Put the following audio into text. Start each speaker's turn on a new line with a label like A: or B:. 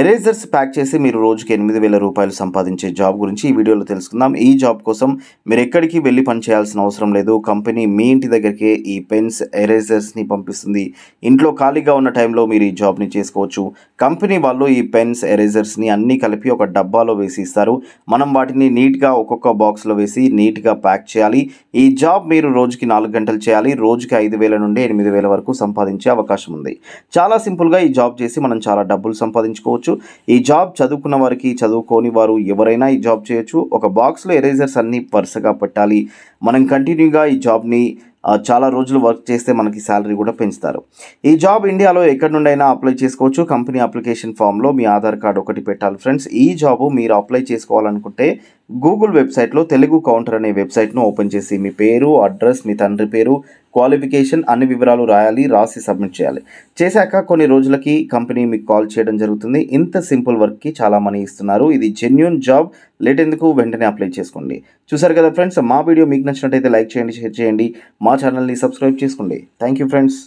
A: erasers pack చేసి మీరు రోజుకి ఎనిమిది వేల రూపాయలు సంపాదించే జాబ్ గురించి ఈ వీడియోలో తెలుసుకుందాం ఈ జాబ్ కోసం మీరు ఎక్కడికి వెళ్ళి పని చేయాల్సిన అవసరం లేదు కంపెనీ మీ ఇంటి దగ్గరికే ఈ పెన్స్ ఎరేజర్స్ని పంపిస్తుంది ఇంట్లో ఖాళీగా ఉన్న టైంలో మీరు ఈ జాబ్ని చేసుకోవచ్చు కంపెనీ వాళ్ళు ఈ పెన్స్ ఎరేజర్స్ని అన్నీ కలిపి ఒక డబ్బాలో వేసి ఇస్తారు మనం వాటిని నీట్గా ఒక్కొక్క బాక్స్లో వేసి నీట్గా ప్యాక్ చేయాలి ఈ జాబ్ మీరు రోజుకి నాలుగు గంటలు చేయాలి రోజుకి ఐదు వేల నుండి ఎనిమిది వేల వరకు సంపాదించే అవకాశం ఉంది చాలా సింపుల్గా ఈ జాబ్ చేసి మనం చాలా డబ్బులు సంపాదించుకోవచ్చు చదువుకోవచ్చు ఈ జాబ్ చదువుకున్న వారికి చదువుకోని వారు ఎవరైనా ఈ జాబ్ చేయొచ్చు ఒక బాక్స్లో ఎరేజర్స్ అన్నీ వరుసగా పెట్టాలి మనం కంటిన్యూగా ఈ జాబ్ని చాలా రోజులు వర్క్ చేస్తే మనకి శాలరీ కూడా పెంచుతారు ఈ జాబ్ ఇండియాలో ఎక్కడి నుండైనా అప్లై చేసుకోవచ్చు కంపెనీ అప్లికేషన్ ఫామ్లో మీ ఆధార్ కార్డు ఒకటి పెట్టాలి ఫ్రెండ్స్ ఈ జాబు మీరు అప్లై చేసుకోవాలనుకుంటే గూగుల్ వెబ్సైట్లో తెలుగు కౌంటర్ అనే వెబ్సైట్ను ఓపెన్ చేసి మీ పేరు అడ్రస్ మీ తండ్రి పేరు క్వాలిఫికేషన్ అన్ని వివరాలు రాయాలి రాసి సబ్మిట్ చేయాలి చేశాక కొన్ని రోజులకి కంపెనీ మీకు కాల్ చేయడం జరుగుతుంది ఇంత సింపుల్ వర్క్కి చాలా మనీ ఇస్తున్నారు ఇది జెన్యున్ జాబ్ లేట్ ఎందుకు వెంటనే అప్లై చేసుకోండి చూసారు కదా ఫ్రెండ్స్ మా వీడియో మీకు నచ్చినట్టయితే లైక్ చేయండి షేర్ చేయండి మా ఛానల్ని సబ్స్క్రైబ్ చేసుకోండి థ్యాంక్ యూ ఫ్రెండ్స్